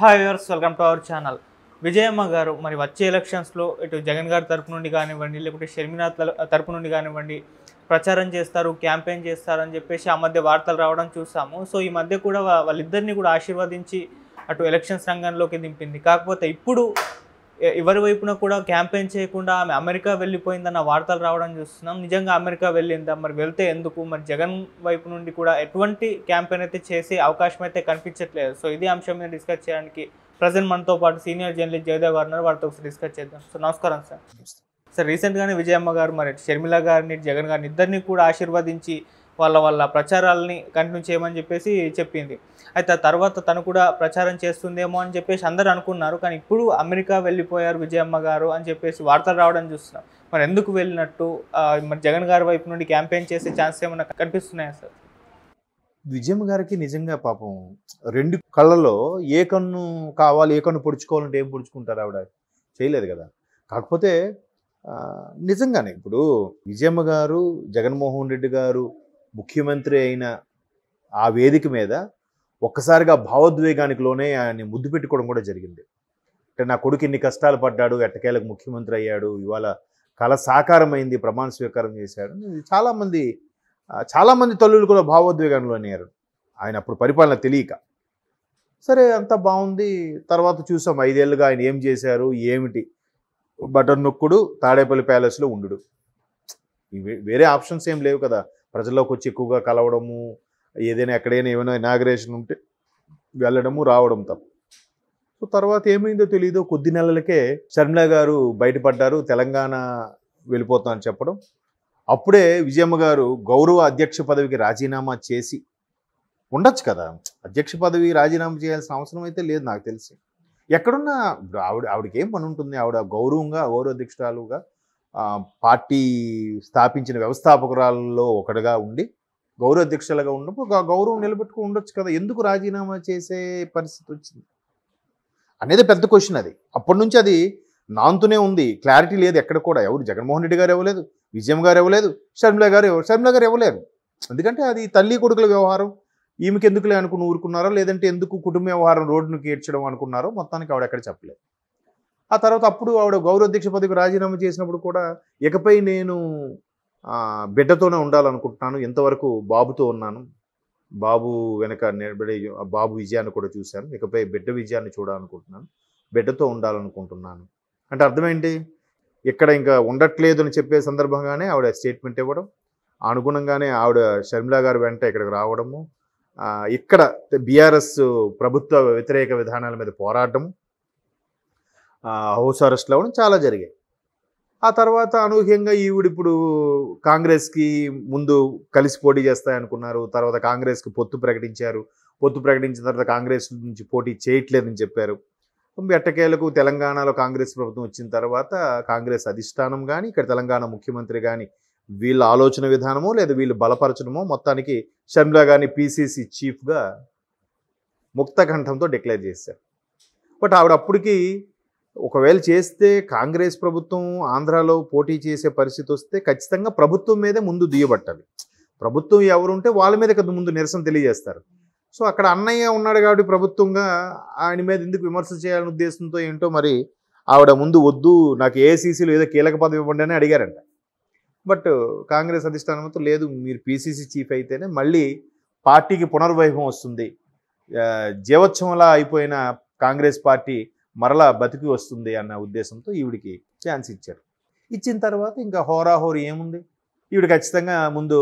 hi viewers welcome to our channel Vijayamma garu మరి వచ్చే ఎలక్షన్స్లో ఇటు జగన్ గారి తరపు నుండి కానివ్వండి లేకుంటే షర్మినాథ్ తరపు నుండి కానివ్వండి ప్రచారం చేస్తారు క్యాంపెయిన్ చేస్తారని చెప్పేసి ఆ మధ్య వార్తలు రావడం చూసాము సో ఈ మధ్య కూడా వాళ్ళిద్దరిని కూడా ఆశీర్వదించి అటు ఎలక్షన్స్ రంగంలోకి దింపింది కాకపోతే ఇప్పుడు ఎవరి వైపున కూడా క్యాంపెయిన్ చేయకుండా ఆమె అమెరికా వెళ్ళిపోయిందన్న వార్తలు రావడం చూస్తున్నాం నిజంగా అమెరికా వెళ్ళిందా మరి వెళ్తే ఎందుకు మరి జగన్ వైపు నుండి కూడా ఎటువంటి క్యాంపెయిన్ అయితే చేసే అవకాశం అయితే కనిపించట్లేదు సో ఇది అంశం మీద డిస్కస్ చేయడానికి ప్రజెంట్ మనతో పాటు సీనియర్ జర్నలిస్ట్ జయదేవ్ గారు ఉన్నారు వారితో ఒకసారి డిస్కస్ చేద్దాం సో నమస్కారం సార్ సార్ రీసెంట్గానే విజయమ్మ గారు మరి షర్మిల గారిని జగన్ గారిని ఇద్దరిని కూడా ఆశీర్వదించి వాళ్ళ వాళ్ళ ప్రచారాలని కంటిన్యూ చేయమని చెప్పేసి చెప్పింది అయితే తర్వాత తను కూడా ప్రచారం చేస్తుందేమో అని చెప్పేసి అందరు అనుకున్నారు కానీ ఇప్పుడు అమెరికా వెళ్ళిపోయారు విజయమ్మ గారు అని చెప్పేసి వార్తలు రావడం చూస్తున్నాం మరి ఎందుకు వెళ్ళినట్టు మరి జగన్ గారి వైపు నుండి క్యాంపెయిన్ చేసే ఛాన్స్ ఏమైనా కనిపిస్తున్నాయా సార్ విజయమ్మ గారికి నిజంగా పాపం రెండు కళ్ళలో ఏ కన్ను కావాలి ఏ కన్ను పొడుచుకోవాలంటే ఏం పొడుచుకుంటారు ఆవిడ చేయలేదు కదా కాకపోతే నిజంగానే ఇప్పుడు విజయమ్మ గారు జగన్మోహన్ రెడ్డి గారు ముఖ్యమంత్రి అయిన ఆ వేదిక మీద ఒక్కసారిగా భావోద్వేగానికి లోనే ఆయన్ని ముద్దు పెట్టుకోవడం కూడా జరిగింది అంటే నా కొడుకు ఇన్ని కష్టాలు పడ్డాడు ఎట్టకేలకు ముఖ్యమంత్రి అయ్యాడు ఇవాళ కళ సాకారమైంది ప్రమాణ స్వీకారం చేశాడు చాలామంది చాలామంది తల్లులు కూడా భావోద్వేగంలో అయ్యారు ఆయన అప్పుడు పరిపాలన తెలియక సరే అంతా బాగుంది తర్వాత చూసాం ఐదేళ్ళుగా ఆయన ఏం చేశారు ఏమిటి బటర్ నొక్కుడు తాడేపల్లి ప్యాలెస్లో ఉండు వేరే ఆప్షన్స్ ఏం లేవు కదా ప్రజల్లోకి వచ్చి ఎక్కువగా కలవడము ఏదైనా ఎక్కడైనా ఏమైనా ఇనాగ్రేషన్ ఉంటే వెళ్ళడము రావడం తప్ప సో తర్వాత ఏమైందో తెలియదు కొద్ది నెలలకే శర్మిళ గారు బయటపడ్డారు తెలంగాణ వెళ్ళిపోతామని చెప్పడం అప్పుడే విజయమ్మ గారు గౌరవ అధ్యక్ష పదవికి రాజీనామా చేసి ఉండొచ్చు కదా అధ్యక్ష పదవి రాజీనామా చేయాల్సిన అవసరం అయితే లేదు నాకు తెలిసి ఎక్కడున్నా ఆవిడ ఆవిడకి ఏం పని ఉంటుంది ఆవిడ గౌరవంగా గౌరవ అధ్యక్షురాలుగా పార్టీ స్థాపించిన వ్యవస్థాపకురాల్లో ఒకటిగా ఉండి గౌరవ అధ్యక్షులుగా ఉన్నప్పుడు గౌరవం నిలబెట్టుకు ఉండొచ్చు కదా ఎందుకు రాజీనామా చేసే పరిస్థితి వచ్చింది అనేది పెద్ద క్వశ్చన్ అది అప్పటి నుంచి అది నాంతునే ఉంది క్లారిటీ లేదు ఎక్కడ కూడా ఎవరు జగన్మోహన్ రెడ్డి గారు ఇవ్వలేదు విజయం గారు ఇవ్వలేదు షర్మిల గారు ఇవ్వరు షర్మిల గారు ఇవ్వలేరు ఎందుకంటే అది తల్లి కొడుకుల వ్యవహారం ఈమెకి ఎందుకులే అనుకుని ఊరుకున్నారో లేదంటే ఎందుకు కుటుంబ వ్యవహారం రోడ్డును కీర్చడం అనుకున్నారో మొత్తానికి ఆవిడ ఎక్కడ చెప్పలేదు ఆ తర్వాత అప్పుడు ఆవిడ గౌరవాధ్యక్ష పదవికి రాజీనామా చేసినప్పుడు కూడా ఇకపై నేను బిడ్డతోనే ఉండాలనుకుంటున్నాను ఇంతవరకు బాబుతో ఉన్నాను బాబు వెనక నిలబడే బాబు విజయాన్ని కూడా చూశాను ఇకపై బిడ్డ విజయాన్ని చూడాలనుకుంటున్నాను బిడ్డతో ఉండాలనుకుంటున్నాను అంటే అర్థమేంటి ఇక్కడ ఇంకా ఉండట్లేదు అని చెప్పే సందర్భంగానే ఆవిడ స్టేట్మెంట్ ఇవ్వడం అనుగుణంగానే ఆవిడ షర్మిలా గారు వెంట ఇక్కడికి రావడము ఇక్కడ బీఆర్ఎస్ ప్రభుత్వ వ్యతిరేక విధానాల మీద పోరాటము హౌస్ అరెస్ట్లు అవ్వడం చాలా జరిగాయి ఆ తర్వాత అనూహ్యంగా ఈవిడిప్పుడు కాంగ్రెస్కి ముందు కలిసి పోటీ చేస్తాయనుకున్నారు తర్వాత కాంగ్రెస్కి పొత్తు ప్రకటించారు పొత్తు ప్రకటించిన తర్వాత కాంగ్రెస్ నుంచి పోటీ చేయట్లేదని చెప్పారు ఎట్టకేలకు తెలంగాణలో కాంగ్రెస్ ప్రభుత్వం వచ్చిన తర్వాత కాంగ్రెస్ అధిష్టానం కానీ ఇక్కడ తెలంగాణ ముఖ్యమంత్రి కానీ వీళ్ళ ఆలోచన విధానమో లేదా వీళ్ళు బలపరచడమో మొత్తానికి షర్మిలా గారిని పీసీసీ చీఫ్గా ముక్తకంఠంతో డిక్లేర్ చేశారు బట్ ఆవిడప్పటికీ ఒకవేళ చేస్తే కాంగ్రెస్ ప్రభుత్వం ఆంధ్రాలో పోటీ చేసే పరిస్థితి వస్తే ఖచ్చితంగా ప్రభుత్వం మీదే ముందు దుయ్యబట్టాలి ప్రభుత్వం ఎవరుంటే వాళ్ళ మీద కదా ముందు నిరసన తెలియజేస్తారు సో అక్కడ అన్నయ్య ఉన్నాడు కాబట్టి ప్రభుత్వంగా ఆయన మీద ఎందుకు విమర్శ చేయాలనే ఉద్దేశంతో ఏంటో మరి ఆవిడ ముందు వద్దు నాకు ఏసీసీలో ఏదో కీలక పదవి ఇవ్వండి అని అడిగారంట బట్ కాంగ్రెస్ అధిష్టానంతో లేదు మీరు పీసీసీ చీఫ్ అయితేనే మళ్ళీ పార్టీకి పునర్వైభవం వస్తుంది జీవోత్సవంలా అయిపోయిన కాంగ్రెస్ పార్టీ మరలా బతికి వస్తుంది అన్న ఉద్దేశంతో ఈవిడికి ఛాన్స్ ఇచ్చారు ఇచ్చిన తర్వాత ఇంకా హోరాహోరీ ఏముంది ఈవిడ ఖచ్చితంగా ముందు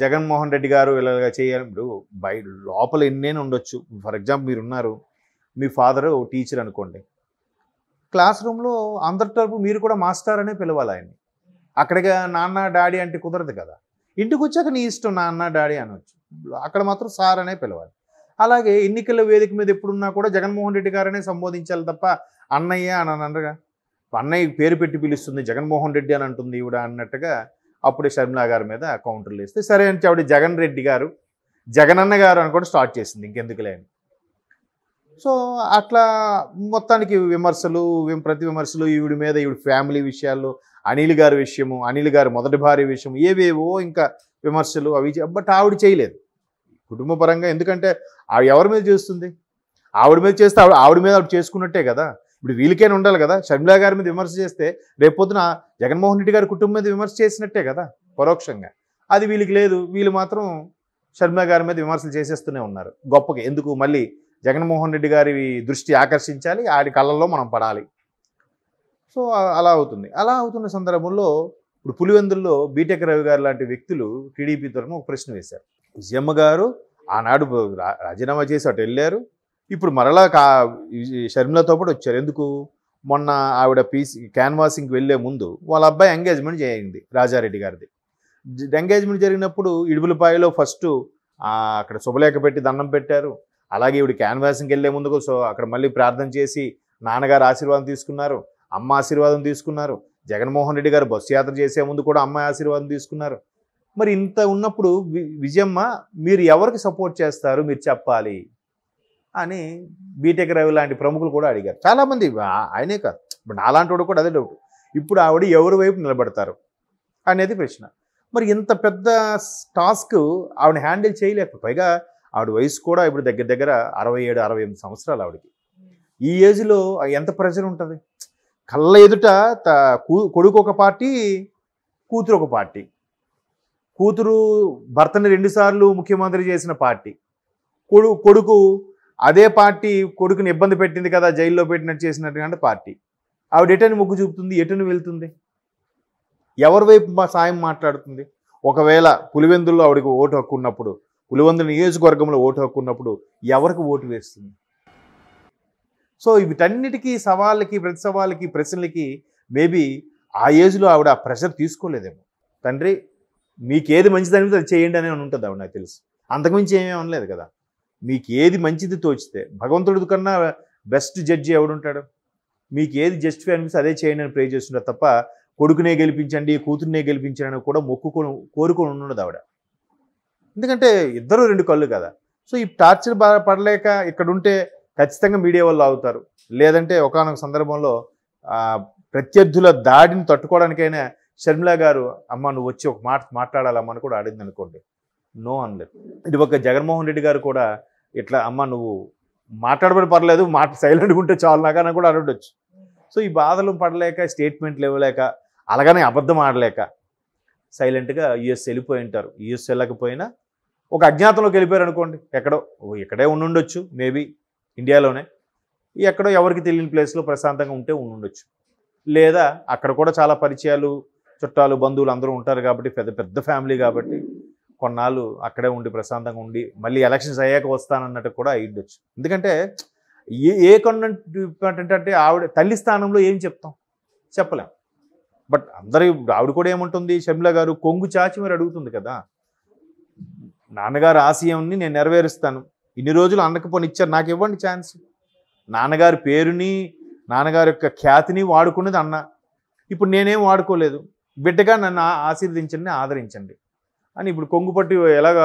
జగన్మోహన్ రెడ్డి గారు ఇలాగా చేయాలి ఇప్పుడు బయ లోపల ఎన్నేనే ఉండొచ్చు ఫర్ ఎగ్జాంపుల్ మీరున్నారు మీ ఫాదరు టీచర్ అనుకోండి క్లాస్ రూమ్లో అందరి తరపు మీరు కూడా మాస్టర్ అనే పిలవాలి ఆయన్ని అక్కడిగా నాన్న డాడీ అంటే కుదరదు కదా ఇంటికి వచ్చాక నీ ఇష్టం నాన్న డాడీ అనవచ్చు అక్కడ మాత్రం సార్ అనే పిలవాలి అలాగే ఎన్నికల వేదిక మీద ఎప్పుడున్నా కూడా జగన్మోహన్ రెడ్డి గారనే సంబోధించాలి తప్ప అన్నయ్య అని అనగా అన్నయ్య పేరు పెట్టి పిలుస్తుంది జగన్మోహన్ రెడ్డి అని అంటుంది ఈవిడ అన్నట్టుగా అప్పుడే షర్మిలా గారి మీద కౌంటర్లు వేస్తే సరే అని ఆవిడ జగన్ రెడ్డి గారు జగనన్న గారు అని కూడా స్టార్ట్ చేసింది ఇంకెందుకులే అని సో అట్లా మొత్తానికి విమర్శలు ప్రతి విమర్శలు ఈవిడి మీద ఈవిడ ఫ్యామిలీ విషయాలు అనిల్ గారి విషయము అనిల్ గారి మొదటి భార్య విషయం ఏవేవో ఇంకా విమర్శలు అవి బట్ ఆవిడ చేయలేదు కుటుంబ పరంగా ఎందుకంటే ఆవిడ ఎవరి మీద చేస్తుంది ఆవిడ మీద చేస్తే ఆవిడ ఆవిడ మీద ఆవిడ చేసుకున్నట్టే కదా ఇప్పుడు వీళ్ళకైనా ఉండాలి కదా షర్మిలా గారి మీద విమర్శ చేస్తే రేపొద్దున జగన్మోహన్ రెడ్డి గారి కుటుంబం మీద విమర్శ చేసినట్టే కదా పరోక్షంగా అది వీళ్ళకి లేదు వీళ్ళు మాత్రం షర్మిలా గారి మీద విమర్శలు చేసేస్తూనే ఉన్నారు గొప్పకి ఎందుకు మళ్ళీ జగన్మోహన్ రెడ్డి గారి దృష్టి ఆకర్షించాలి ఆడి కళ్ళల్లో మనం పడాలి సో అలా అవుతుంది అలా అవుతున్న సందర్భంలో ఇప్పుడు పులివెందుల్లో బీటెక్ రవి గారు లాంటి వ్యక్తులు టీడీపీ తరఫున ఒక ప్రశ్న వేశారు విజయమ్మ గారు ఆనాడు రాజీనామా చేసి అటు వెళ్ళారు ఇప్పుడు మరలా కా షర్మిలతో పాటు వచ్చారు ఎందుకు మొన్న ఆవిడ పీస్ క్యాన్వాసింగ్కి వెళ్ళే ముందు వాళ్ళ అబ్బాయి ఎంగేజ్మెంట్ చేయింది రాజారెడ్డి గారిది ఎంగేజ్మెంట్ జరిగినప్పుడు ఇడుపులపాయలో ఫస్ట్ అక్కడ శుభలేఖ పెట్టి దండం పెట్టారు అలాగే ఇవిడ క్యాన్వాసింగ్కి వెళ్ళే ముందు సో అక్కడ మళ్ళీ ప్రార్థన చేసి నాన్నగారు ఆశీర్వాదం తీసుకున్నారు అమ్మ ఆశీర్వాదం తీసుకున్నారు జగన్మోహన్ రెడ్డి గారు బస్సు యాత్ర చేసే ముందు కూడా అమ్మాయి ఆశీర్వాదం తీసుకున్నారు మరి ఇంత ఉన్నప్పుడు విజయమ్మ మీరు ఎవరికి సపోర్ట్ చేస్తారు మీరు చెప్పాలి అని బీటెక్ రవి లాంటి ప్రముఖులు కూడా అడిగారు చాలామంది ఆయనే కాదు ఇప్పుడు నాలాంటి వాడు కూడా అదే డౌట్ ఇప్పుడు ఆవిడ ఎవరి వైపు నిలబడతారు అనేది ప్రశ్న మరి ఇంత పెద్ద టాస్క్ ఆవిడ హ్యాండిల్ చేయలేక పైగా ఆవిడ వయసు కూడా ఇప్పుడు దగ్గర దగ్గర అరవై ఏడు అరవై ఎనిమిది సంవత్సరాలు ఆవిడకి ఈ ఏజ్లో ఎంత ప్రెషర్ ఉంటుంది కళ్ళ ఎదుట కొడుకు ఒక పార్టీ కూతురు ఒక పార్టీ కూతురు భర్తని రెండుసార్లు ముఖ్యమంత్రి చేసిన పార్టీ కొడు కొడుకు అదే పార్టీ కొడుకుని ఇబ్బంది పెట్టింది కదా జైల్లో పెట్టినట్టు చేసినటువంటి పార్టీ ఆవిడ ఎటని మొగ్గు చూపుతుంది ఎటును వెళ్తుంది ఎవరి వైపు సాయం మాట్లాడుతుంది ఒకవేళ పులివెందుల్లో ఆవిడకి ఓటు హక్కు ఉన్నప్పుడు పులివెందుల నియోజకవర్గంలో ఓటు హక్కు ఉన్నప్పుడు ఎవరికి ఓటు వేస్తుంది సో వీటన్నిటికీ సవాళ్ళకి ప్రతి సవాళ్ళకి ప్రశ్నలకి మేబీ ఆ ఏజ్లో ఆవిడ ఆ ప్రెషర్ తీసుకోలేదేమో తండ్రి మీకు ఏది మంచిది అనిపితే అది చేయండి అనే ఉంటుంది ఆవిడ నాకు తెలుసు అంతకుమించి ఏమీ అనలేదు కదా మీకు ఏది మంచిది తోచితే భగవంతుడి కన్నా బెస్ట్ జడ్జి ఎవడుంటాడు మీకు ఏది జస్టిఫై అనిపిస్తే అదే చేయండి అని ప్రే చేస్తుండే తప్ప కొడుకునే గెలిపించండి కూతురునే గెలిపించండి అని కూడా మొక్కుకొని కోరుకొని ఉండదు ఆవిడ ఎందుకంటే ఇద్దరు రెండు కళ్ళు కదా సో ఈ టార్చర్ పడలేక ఇక్కడ ఉంటే ఖచ్చితంగా మీడియా వాళ్ళు అవుతారు లేదంటే ఒకనొక సందర్భంలో ప్రత్యర్థుల దాడిని తట్టుకోవడానికైనా షర్మిలా గారు అమ్మ నువ్వు వచ్చి ఒక మాట మాట్లాడాలమ్మని కూడా అడిగింది అనుకోండి నో అనలేదు ఇది ఒక జగన్మోహన్ రెడ్డి గారు కూడా ఇట్లా అమ్మ నువ్వు మాట్లాడబడి పర్లేదు మాట సైలెంట్గా ఉంటే చాలు నాకని కూడా అడగచ్చు సో ఈ బాధలు పడలేక స్టేట్మెంట్లు ఇవ్వలేక అలాగనే అబద్ధం ఆడలేక సైలెంట్గా యుఎస్ వెళ్ళిపోయి ఉంటారు యుఎస్ వెళ్ళకపోయినా ఒక అజ్ఞాతంలోకి వెళ్ళిపోయారు అనుకోండి ఎక్కడో ఇక్కడే ఉండుండొచ్చు మేబీ ఇండియాలోనే ఎక్కడో ఎవరికి తెలియని ప్లేస్లో ప్రశాంతంగా ఉంటే ఉండుండొచ్చు లేదా అక్కడ కూడా చాలా పరిచయాలు చుట్టాలు బంధువులు అందరూ ఉంటారు కాబట్టి పెద్ద పెద్ద ఫ్యామిలీ కాబట్టి కొన్నాళ్ళు అక్కడే ఉండి ప్రశాంతంగా ఉండి మళ్ళీ ఎలక్షన్స్ అయ్యాక వస్తానన్నట్టు కూడా అయ్యొచ్చు ఎందుకంటే ఏ ఏ కంటెంట్ ఆవిడ తల్లి స్థానంలో ఏం చెప్తాం చెప్పలేం బట్ అందరి ఆవిడ కూడా ఏముంటుంది షమిల గారు కొంగు చాచి మరి అడుగుతుంది కదా నాన్నగారు ఆశయంని నేను నెరవేరుస్తాను ఇన్ని రోజులు అన్నకపోని ఇచ్చారు నాకు ఇవ్వండి ఛాన్స్ నాన్నగారి పేరుని నాన్నగారి యొక్క ఖ్యాతిని వాడుకున్నది అన్న ఇప్పుడు నేనేం వాడుకోలేదు బిడ్డగా నన్ను ఆశీర్వదించండి ఆదరించండి అని ఇప్పుడు కొంగుపట్టి ఎలాగ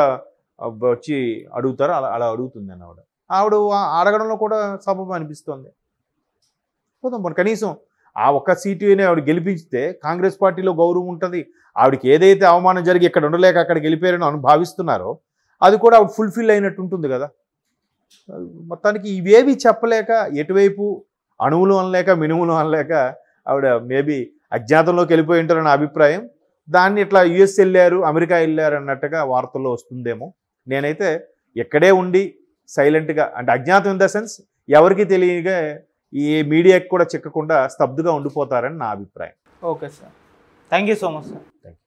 వచ్చి అడుగుతారో అలా అలా అడుగుతుంది అని ఆవిడ ఆవిడ అడగడంలో కూడా సబబు అనిపిస్తుంది పోతాం పోనీ కనీసం ఆ ఒక్క సీటుని ఆవిడ గెలిపిస్తే కాంగ్రెస్ పార్టీలో గౌరవం ఉంటుంది ఆవిడకి ఏదైతే అవమానం జరిగి ఇక్కడ ఉండలేక అక్కడ అని భావిస్తున్నారో అది కూడా ఆవిడ ఫుల్ఫిల్ అయినట్టు ఉంటుంది కదా మొత్తానికి ఇవేవి చెప్పలేక ఎటువైపు అణువులు అనలేక మినుములు అనలేక ఆవిడ మేబీ అజ్ఞాతంలోకి వెళ్ళిపోయి ఉంటారన్న అభిప్రాయం దాన్ని ఇట్లా యుఎస్ వెళ్ళారు అమెరికా వెళ్ళారు అన్నట్టుగా వార్తల్లో వస్తుందేమో నేనైతే ఎక్కడే ఉండి సైలెంట్గా అంటే అజ్ఞాతం ఇన్ ద సెన్స్ ఎవరికి తెలియక ఈ మీడియాకి కూడా చిక్కకుండా స్తబ్దుగా ఉండిపోతారని నా అభిప్రాయం okay sir thank so much sir thank